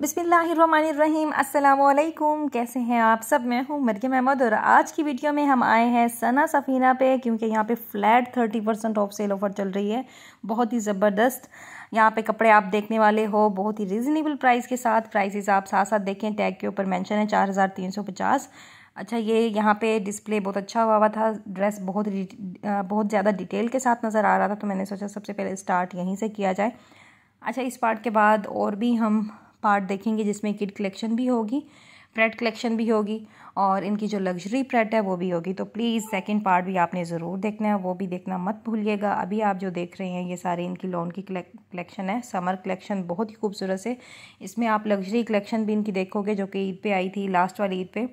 बिसमीम् अल्लाम कैसे हैं आप सब मैं हूँ मरियम अहमद और आज की वीडियो में हम आए हैं सना सफ़ीना पे क्योंकि यहाँ पे flat thirty percent off sale offer चल रही है बहुत ही ज़बरदस्त यहाँ पे कपड़े आप देखने वाले हो बहुत ही रिजनेबल प्राइस के साथ प्राइसेस आप साथ साथ देखें टैग के ऊपर मैंशन है चार हज़ार तीन सौ पचास अच्छा ये यहाँ पे डिस्प्ले बहुत अच्छा हुआ हुआ था ड्रेस बहुत बहुत ज़्यादा डिटेल के साथ नज़र आ रहा था तो मैंने सोचा सबसे पहले स्टार्ट यहीं से किया जाए अच्छा इस पार्ट के बाद और भी हम पार्ट देखेंगे जिसमें किड कलेक्शन भी होगी प्रेट कलेक्शन भी होगी और इनकी जो लग्जरी प्रेट है वो भी होगी तो प्लीज़ सेकंड पार्ट भी आपने ज़रूर देखना है वो भी देखना मत भूलिएगा अभी आप जो देख रहे हैं ये सारे इनकी लोन की कलेक्शन है समर कलेक्शन बहुत ही खूबसूरत है इसमें आप लग्जरी कलेक्शन भी इनकी देखोगे जो कि ईद पर आई थी लास्ट वाली ईद पे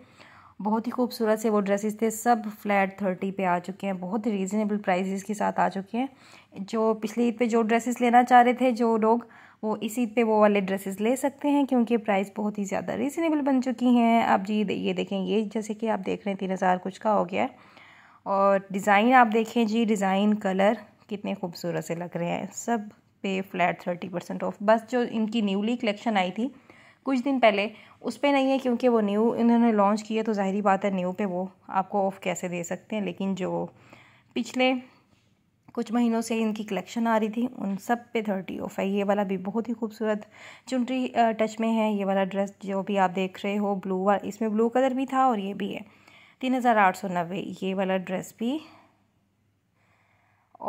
बहुत ही खूबसूरत से वो ड्रेसेस थे सब फ्लैट थर्टी पे आ चुके हैं बहुत रीज़नेबल प्राइसेस के साथ आ चुके हैं जो पिछली ईद पे जो ड्रेसेस लेना चाह रहे थे जो लोग वो इसी पे वो वाले ड्रेसेस ले सकते हैं क्योंकि प्राइस बहुत ही ज़्यादा रिजनेबल बन चुकी हैं आप जी ये देखें ये जैसे कि आप देख रहे हैं तीन हज़ार कुछ का हो गया है और डिज़ाइन आप देखें जी डिज़ाइन कलर कितने खूबसूरत से लग रहे हैं सब पे फ्लैट थर्टी परसेंट ऑफ बस जो इनकी न्यूली कलेक्शन आई थी कुछ दिन पहले उस पर नहीं है क्योंकि वो न्यू इन्होंने लॉन्च किया तो ज़ाहरी बात है न्यू पे वो आपको ऑफ़ कैसे दे सकते हैं लेकिन जो पिछले कुछ महीनों से इनकी कलेक्शन आ रही थी उन सब पे थर्टी ऑफ है ये वाला भी बहुत ही खूबसूरत चुनरी टच में है ये वाला ड्रेस जो भी आप देख रहे हो ब्लू वाला इसमें ब्लू कलर भी था और ये भी है तीन हज़ार आठ सौ नब्बे ये वाला ड्रेस भी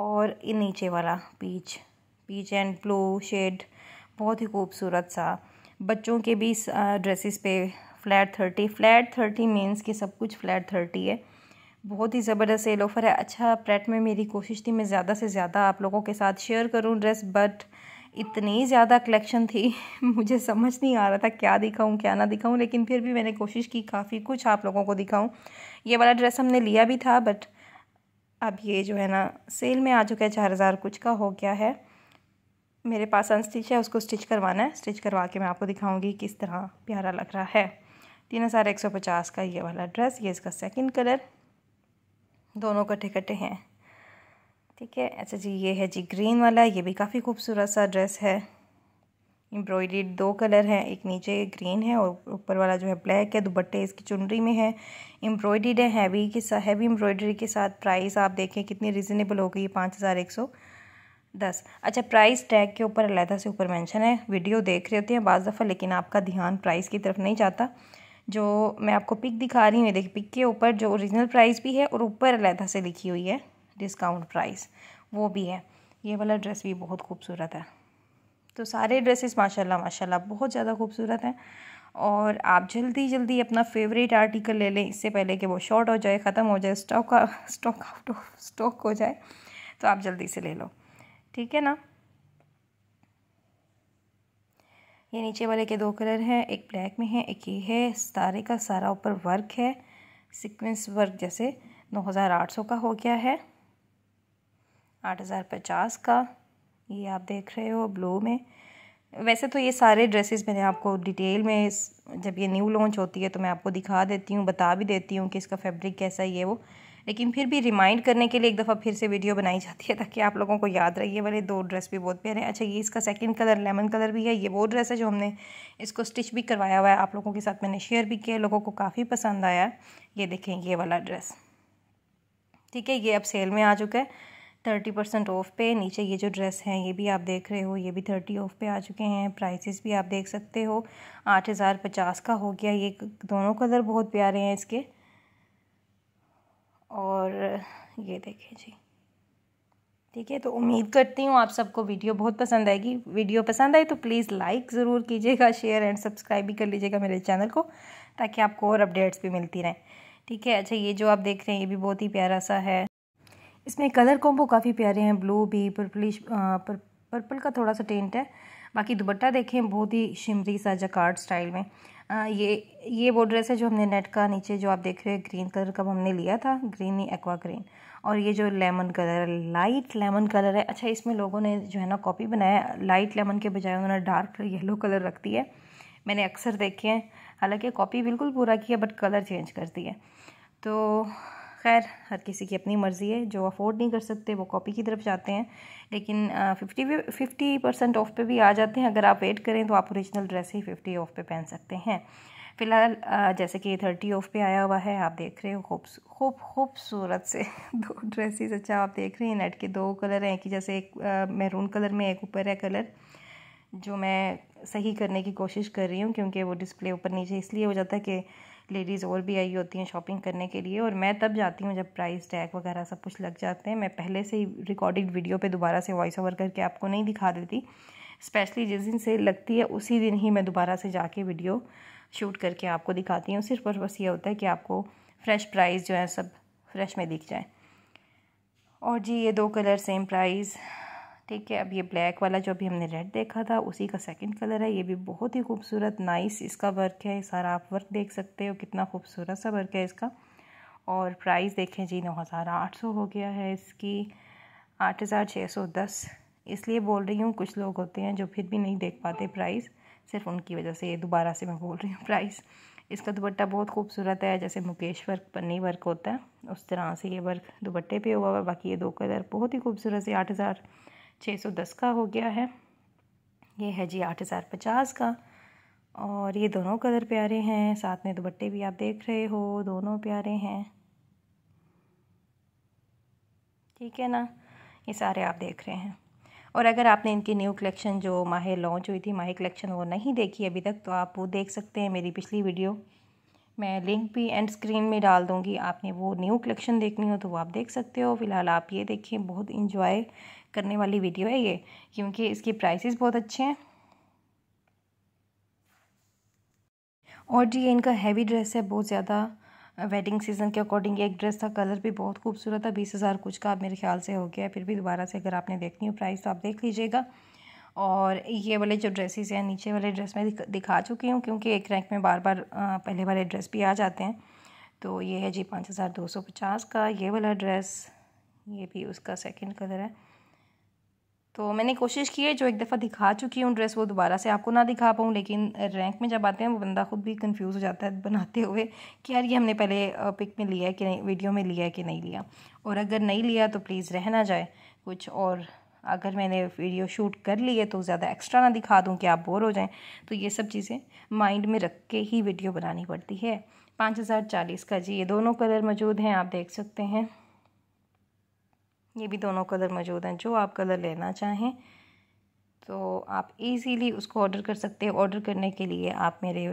और ये नीचे वाला peach peach and blue shade बहुत ही खूबसूरत सा बच्चों के भी ड्रेसिस पे flat thirty flat thirty means कि सब कुछ फ्लैट थर्टी है बहुत ही ज़बरदस्त सेल ऑफ़र है अच्छा प्रेट में मेरी कोशिश थी मैं ज़्यादा से ज़्यादा आप लोगों के साथ शेयर करूँ ड्रेस बट इतनी ज़्यादा कलेक्शन थी मुझे समझ नहीं आ रहा था क्या दिखाऊँ क्या ना दिखाऊँ लेकिन फिर भी मैंने कोशिश की काफ़ी कुछ आप लोगों को दिखाऊँ ये वाला ड्रेस हमने लिया भी था बट अब ये जो है ना सेल में आ चुका है चार हज़ार कुछ का हो गया है मेरे पास अनस्टिच है उसको स्टिच करवाना है स्टिच करवा के मैं आपको दिखाऊँगी किस तरह प्यारा लग रहा है तीन हज़ार एक सौ पचास का ये वाला ड्रेस ये इसका सेकेंड कलर दोनों कट्ठे कट्ठे हैं ठीक है अच्छा जी ये है जी ग्रीन वाला ये भी काफ़ी खूबसूरत सा ड्रेस है एम्ब्रॉयड दो कलर हैं एक नीचे ग्रीन है और ऊपर वाला जो है ब्लैक है दुपट्टे इसकी चुनरी में है एम्ब्रॉयड है हैवी के साथ हैवी एम्ब्रॉयडरी के साथ प्राइस आप देखें कितनी रिजनेबल हो गई है पाँच हज़ार एक सौ दस अच्छा प्राइस टैग के ऊपर अलहदा से ऊपर मेंशन है वीडियो देख रहे होते हैं बाज़ दफ़ा लेकिन आपका ध्यान प्राइस की तरफ नहीं जाता जो मैं आपको पिक दिखा रही हूँ देखिए पिक के ऊपर जो ओरिजिनल प्राइस भी है और ऊपर अलहदा से लिखी हुई है डिस्काउंट प्राइस वो भी है ये वाला ड्रेस भी बहुत खूबसूरत है तो सारे ड्रेसेस माशाल्लाह माशाल्लाह बहुत ज़्यादा खूबसूरत हैं और आप जल्दी जल्दी अपना फेवरेट आर्टिकल ले लें इससे पहले कि वो शॉर्ट हो जाए ख़त्म हो जाए stock stock out of stock हो जाए तो आप जल्दी से ले लो ठीक है ना ये नीचे वाले के दो कलर हैं एक ब्लैक में है एक ये है सारे का सारा ऊपर वर्क है सीक्वेंस वर्क जैसे 9800 का हो गया है 8050 का ये आप देख रहे हो ब्लू में वैसे तो ये सारे ड्रेसेस मैंने आपको डिटेल में जब ये न्यू लॉन्च होती है तो मैं आपको दिखा देती हूँ बता भी देती हूँ कि इसका फैब्रिक कैसा है ये वो लेकिन फिर भी रिमाइंड करने के लिए एक दफ़ा फिर से वीडियो बनाई जाती है ताकि आप लोगों को याद रहिए वाले दो ड्रेस भी बहुत प्यारे हैं अच्छा ये इसका सेकंड कलर लेमन कलर भी है ये वो ड्रेस है जो हमने इसको स्टिच भी करवाया हुआ है आप लोगों के साथ मैंने शेयर भी किया लोगों को काफ़ी पसंद आया ये देखें ये वाला ड्रेस ठीक है ये अब सेल में आ चुका है थर्टी परसेंट ऑफ पे नीचे ये जो ड्रेस हैं ये भी आप देख रहे हो ये भी थर्टी ऑफ पे आ चुके हैं प्राइसेस भी आप देख सकते हो आठ हज़ार पचास का हो गया ये दोनों कलर बहुत प्यारे हैं इसके ये देखें जी ठीक है तो उम्मीद करती हूँ आप सबको वीडियो बहुत पसंद आएगी वीडियो पसंद आए तो प्लीज़ लाइक ज़रूर कीजिएगा शेयर एंड सब्सक्राइब भी कर लीजिएगा मेरे चैनल को ताकि आपको और अपडेट्स भी मिलती रहें ठीक है अच्छा ये जो आप देख रहे हैं ये भी बहुत ही प्यारा सा है इसमें कलर कॉम्बो काफ़ी प्यारे हैं ब्लू भी पर्पलिश पर्पल का थोड़ा सा टेंट है बाकी दुबट्टा देखें बहुत ही शिमरी सा जकार्ड स्टाइल में आ, ये ये वो ड्रेस है जो हमने नेट का नीचे जो आप देख रहे हैं ग्रीन कलर का हमने लिया था ग्रीन ही एक्वा ग्रीन और ये जो लेमन कलर है लाइट लेमन कलर है अच्छा इसमें लोगों ने जो है ना कॉपी बनाया लाइट लेमन के बजाय उन्होंने डार्क येलो कलर रख दिया है मैंने अक्सर देखे हैं हालांकि कॉपी बिल्कुल पूरा किया बट कलर चेंज कर दिया तो खैर हर किसी की अपनी मर्ज़ी है जो अफोर्ड नहीं कर सकते वो कॉपी की तरफ जाते हैं लेकिन फिफ्टी फिफ्टी परसेंट ऑफ पे भी आ जाते हैं अगर आप वेट करें तो आप ओरिजिनल ड्रेस ही फिफ्टी ऑफ पे पहन सकते हैं फ़िलहाल जैसे कि थर्टी ऑफ पे आया हुआ है आप देख रहे हो खूब खूब खूबसूरत से दो ड्रेसेस अच्छा आप देख रहे हैं नेट के दो कलर हैं कि जैसे एक मैरून कलर में एक ऊपर है कलर जो मैं सही करने की कोशिश कर रही हूँ क्योंकि वो डिस्प्ले ऊपर नीचे इसलिए हो जाता है कि लेडीज़ और भी आई होती हैं शॉपिंग करने के लिए और मैं तब जाती हूँ जब प्राइस टैग वगैरह सब कुछ लग जाते हैं मैं पहले से ही रिकॉर्डेड वीडियो पे दोबारा से वॉइस ओवर करके आपको नहीं दिखा देती स्पेशली जिस दिन से लगती है उसी दिन ही मैं दोबारा से जाके वीडियो शूट करके आपको दिखाती हूँ सिर्फ और बस ये होता है कि आपको फ्रेश प्राइस जो है सब फ्रेश में दिख जाए और जी ये दो कलर सेम प्राइस ठीक है अब ये ब्लैक वाला जो अभी हमने रेड देखा था उसी का सेकंड कलर है ये भी बहुत ही खूबसूरत नाइस इसका वर्क है सारा आप वर्क देख सकते हो कितना खूबसूरत सा वर्क है इसका और प्राइस देखें जी नौ हज़ार आठ सौ हो गया है इसकी आठ हज़ार छः सौ दस इसलिए बोल रही हूँ कुछ लोग होते हैं जो फिर भी नहीं देख पाते प्राइस सिर्फ उनकी वजह से ये दोबारा से मैं बोल रही हूँ प्राइस इसका दुपट्टा बहुत खूबसूरत है जैसे मुकेश वर्क पन्नी वर्क होता है उस तरह से ये वर्क दुपट्टे पे हुआ हुआ बाकी ये दो कलर बहुत ही खूबसूरत से आठ हज़ार छः सौ दस का हो गया है ये है जी आठ हज़ार पचास का और ये दोनों कलर प्यारे हैं साथ में दुपट्टे भी आप देख रहे हो दोनों प्यारे हैं ठीक है ना ये सारे आप देख रहे हैं और अगर आपने इनकी न्यू कलेक्शन जो माहे लॉन्च हुई थी माहे कलेक्शन वो नहीं देखी अभी तक तो आप वो देख सकते हैं मेरी पिछली वीडियो मैं लिंक भी एंड स्क्रीन में डाल दूँगी आपने वो न्यू कलेक्शन देखनी हो तो वो आप देख सकते हो फ़िलहाल आप ये देखें बहुत इंजॉय करने वाली वीडियो है ये क्योंकि इसकी प्राइसेस बहुत अच्छे हैं और जी ये इनका हैवी ड्रेस है बहुत ज़्यादा वेडिंग सीज़न के अकॉर्डिंग एक ड्रेस था कलर भी बहुत खूबसूरत था बीस हज़ार कुछ का मेरे ख्याल से हो गया फिर भी दोबारा से अगर आपने देखनी हो प्राइस तो आप देख लीजिएगा और ये वाले जो ड्रेसेस हैं नीचे वाले ड्रेस में दिखा चुकी हूँ क्योंकि एक रैंक में बार बार पहले वाले ड्रेस भी आ जाते हैं तो ये है जी पाँच हज़ार दो सौ पचास का ये वाला ड्रेस ये भी उसका सेकेंड कलर है तो मैंने कोशिश की है जो एक दफ़ा दिखा चुकी हूँ ड्रेस वो दोबारा से आपको ना दिखा पाऊँ लेकिन रैंक में जब आते हैं वो बंदा खुद भी कंफ्यूज हो जाता है बनाते हुए कि यार ये हमने पहले पिक में लिया है कि नहीं वीडियो में लिया है कि नहीं लिया और अगर नहीं लिया तो प्लीज़ रह ना जाए कुछ और अगर मैंने वीडियो शूट कर ली है तो ज़्यादा एक्स्ट्रा ना दिखा दूँ कि आप बोर हो जाएँ तो ये सब चीज़ें माइंड में रख के ही वीडियो बनानी पड़ती है पाँच हज़ार चालीस का जी ये दोनों कलर मौजूद हैं आप देख सकते हैं ये भी दोनों कलर मौजूद हैं जो आप कलर लेना चाहें तो आप इजीली उसको ऑर्डर कर सकते हैं ऑर्डर करने के लिए आप मेरे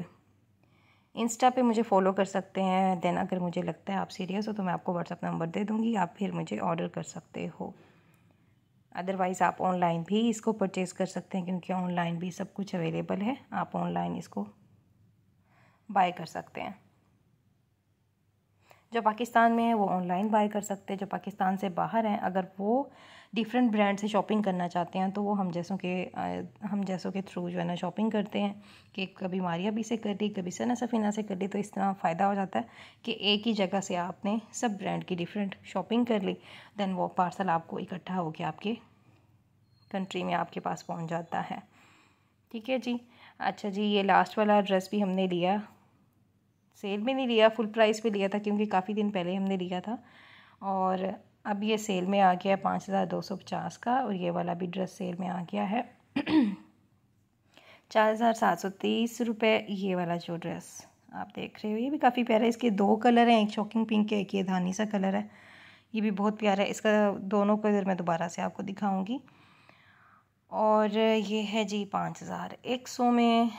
इंस्टा पे मुझे फॉलो कर सकते हैं देन अगर मुझे लगता है आप सीरियस हो तो मैं आपको व्हाट्सअप नंबर दे दूँगी आप फिर मुझे ऑर्डर कर सकते हो अदरवाइज़ आप ऑनलाइन भी इसको परचेज़ कर सकते हैं क्योंकि ऑनलाइन भी सब कुछ अवेलेबल है आप ऑनलाइन इसको बाय कर सकते हैं जो पाकिस्तान में है वो ऑनलाइन बाय कर सकते हैं जो पाकिस्तान से बाहर हैं अगर वो डिफरेंट ब्रांड से शॉपिंग करना चाहते हैं तो वो हम जैसों के हम जैसों के थ्रू जो है ना शॉपिंग करते हैं कि कभी मारिया भी से कर ली कभी सना सफ़ीना से कर ली तो इस तरह फ़ायदा हो जाता है कि एक ही जगह से आपने सब ब्रांड की डिफरेंट शॉपिंग कर ली दैन वो पार्सल आपको इकट्ठा होकर आपके कंट्री में आपके पास पहुँच जाता है ठीक है जी अच्छा जी ये लास्ट वाला ड्रेस भी हमने लिया सेल में नहीं लिया फुल प्राइस पे लिया था क्योंकि काफ़ी दिन पहले हमने लिया था और अब ये सेल में आ गया है पाँच हज़ार दो सौ पचास का और ये वाला भी ड्रेस सेल में आ गया है चार हज़ार सात सौ तेईस रुपये ये वाला जो ड्रेस आप देख रहे हो ये भी काफ़ी प्यारा है इसके दो कलर हैं एक शॉकिंग पिंक है एक ये धानी सा कलर है ये भी बहुत प्यारा है इसका दोनों कलर मैं दोबारा से आपको दिखाऊंगी और ये है जी पाँच हज़ार एक सौ में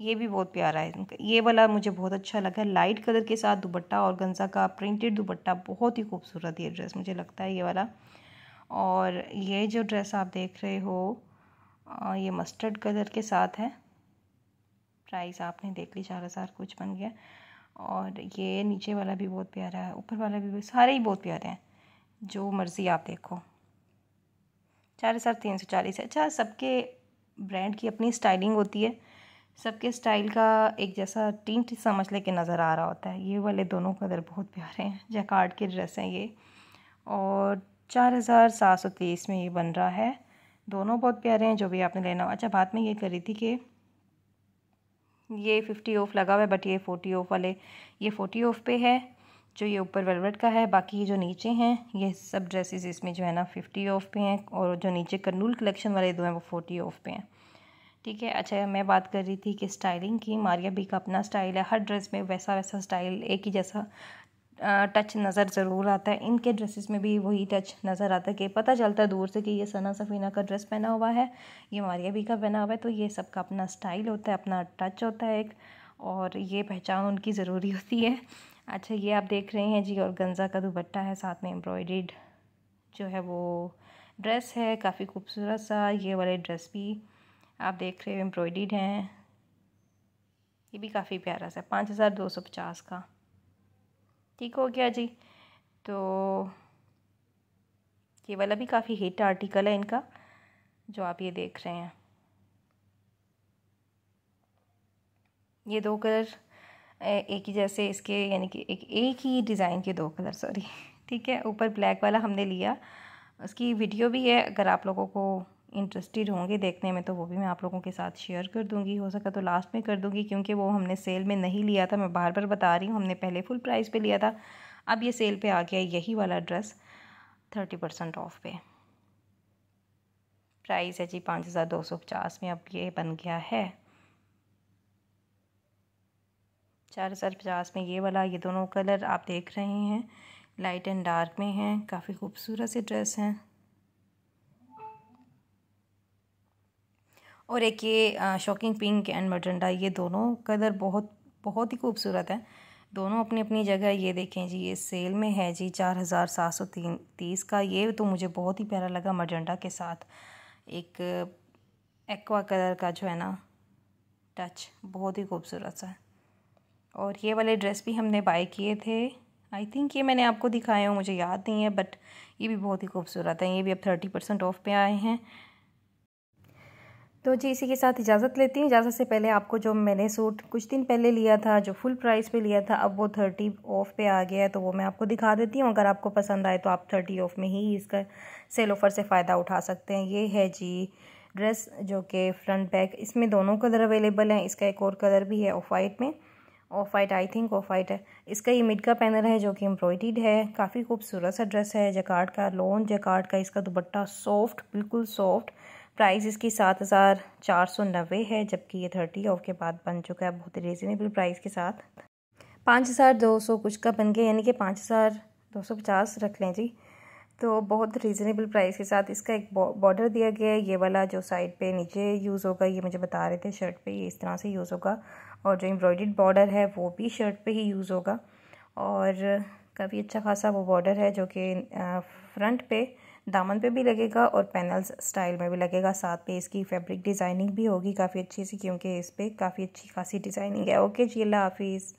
ये भी बहुत प्यारा है ये वाला मुझे बहुत अच्छा लगा लाइट कलर के साथ दुपट्टा और गंजा का प्रिंटेड दुपट्टा बहुत ही खूबसूरत ये ड्रेस मुझे लगता है ये वाला और ये जो ड्रेस आप देख रहे हो ये मस्टर्ड कलर के साथ है प्राइस आपने देख ली चार हज़ार कुछ बन गया और ये नीचे वाला भी बहुत प्यारा है ऊपर वाला भी सारे ही बहुत प्यारे हैं जो मर्ज़ी आप देखो चार हज़ार तीन सौ चालीस है अच्छा सबके ब्रांड की अपनी स्टाइलिंग होती है सबके स्टाइल का एक जैसा टिंट समझ लेके नज़र आ रहा होता है ये वाले दोनों कलर बहुत प्यारे हैं जैकार्ड के ड्रेस हैं ये और चार हज़ार सात सौ तेईस में ये बन रहा है दोनों बहुत प्यारे हैं जो भी आपने लेना हो अच्छा बात में ये करी थी कि ये फिफ्टी ऑफ लगा हुआ है बट ये फोर्टी ऑफ वाले ये फोर्टी ऑफ पे है जो ये ऊपर वेलवेट का है बाकी ये जो नीचे हैं ये सब ड्रेसेस इसमें जो है ना फिफ्टी ऑफ पे हैं और जो नीचे कर्नूल कलेक्शन वाले दो हैं वो फोर्टी ऑफ पे हैं ठीक है अच्छा मैं बात कर रही थी कि स्टाइलिंग की मारिया बी का अपना स्टाइल है हर ड्रेस में वैसा वैसा स्टाइल एक ही जैसा टच नज़र ज़रूर आता है इनके ड्रेसेस में भी वही टच नज़र आता है कि पता चलता है दूर से कि ये सना सफ़ीना का ड्रेस पहना हुआ है ये मारिया बी का पहना हुआ है तो ये सबका अपना स्टाइल होता है अपना टच होता है एक और ये पहचान उनकी ज़रूरी होती है अच्छा ये आप देख रहे हैं जी और गंजा का दुपट्टा है साथ में एम्ब्रॉयड जो है वो ड्रेस है काफ़ी खूबसूरत सा ये वाले ड्रेस भी आप देख रहे हो एम्ब्रॉयडीड हैं ये भी काफ़ी प्यारा सा पाँच हज़ार दो सौ पचास का ठीक हो गया जी तो ये वाला भी काफ़ी हिट आर्टिकल है इनका जो आप ये देख रहे हैं ये दो कलर एक ही जैसे इसके यानी कि एक एक ही डिज़ाइन के दो कलर सॉरी ठीक है ऊपर ब्लैक वाला हमने लिया उसकी वीडियो भी है अगर आप लोगों को इंटरेस्टेड होंगे देखने में तो वो भी मैं आप लोगों के साथ शेयर कर दूंगी हो सका तो लास्ट में कर दूंगी क्योंकि वो हमने सेल में नहीं लिया था मैं बार बार बता रही हूँ हमने पहले फुल प्राइस पे लिया था अब ये सेल पे आ गया यही वाला ड्रेस थर्टी परसेंट ऑफ पे प्राइस है जी पाँच हज़ार दो सौ पचास में अब ये बन गया है चार हज़ार पचास में ये वाला ये दोनों कलर आप देख रहे हैं लाइट एंड डार्क में हैं काफ़ी खूबसूरत से ड्रेस हैं और एक ये शॉकिंग पिंक एंड मटंडा ये दोनों कलर बहुत बहुत ही खूबसूरत है दोनों अपनी अपनी जगह ये देखें जी ये सेल में है जी चार हज़ार सात सौ तीन तीस का ये तो मुझे बहुत ही प्यारा लगा मजंडा के साथ एक एक्वा कलर का जो है ना टच बहुत ही खूबसूरत सा और ये वाले ड्रेस भी हमने बाय किए थे आई थिंक ये मैंने आपको दिखाया हो मुझे याद नहीं है बट ये भी बहुत ही खूबसूरत है ये भी अब थर्टी परसेंट ऑफ पे आए हैं तो जी इसी के साथ इजाज़त लेती हूँ इजाज़त से पहले आपको जो मैंने सूट कुछ दिन पहले लिया था जो फुल प्राइस पे लिया था अब वो थर्टी ऑफ़ पे आ गया है तो वो मैं आपको दिखा देती हूँ अगर आपको पसंद आए तो आप थर्टी ऑफ़ में ही इसका सेल ऑफ़र से फ़ायदा उठा सकते हैं ये है जी ड्रेस जो कि फ्रंट बैक इसमें दोनों कलर अवेलेबल हैं इसका एक और कलर भी है ऑफ वाइट में off white I think off white है इसका ये मिड का पैनल है जो कि एम्ब्रॉयड है काफ़ी खूबसूरत सा ड्रेस है जकार्ड का लॉन जकार्ड का इसका दुपट्टा सॉफ्ट बिल्कुल सॉफ्ट प्राइस इसकी सात हज़ार चार सौ नब्बे है जबकि ये थर्टी ऑफ के बाद बन चुका है बहुत रिजनेबल प्राइस के साथ पाँच हज़ार दो सौ कुछ का बन गया यानी कि पाँच हज़ार दो सौ पचास रख लें जी तो बहुत रीज़नेबल प्राइस के साथ इसका एक बॉर्डर दिया गया है ये वाला जो साइड पे नीचे यूज़ होगा ये मुझे बता रहे थे शर्ट पे ये इस तरह से यूज़ होगा और जो एम्ब्रॉयड बॉर्डर है वो भी शर्ट पे ही यूज़ होगा और काफ़ी अच्छा खासा वो बॉर्डर है जो कि फ्रंट पे दामन पे भी लगेगा और पैनल्स स्टाइल में भी लगेगा साथ पे इसकी फैब्रिक डिज़ाइनिंग भी होगी काफ़ी अच्छी सी क्योंकि इस पर काफ़ी अच्छी खासी डिज़ाइनिंग है ओके जी अल्लाह हाफिज़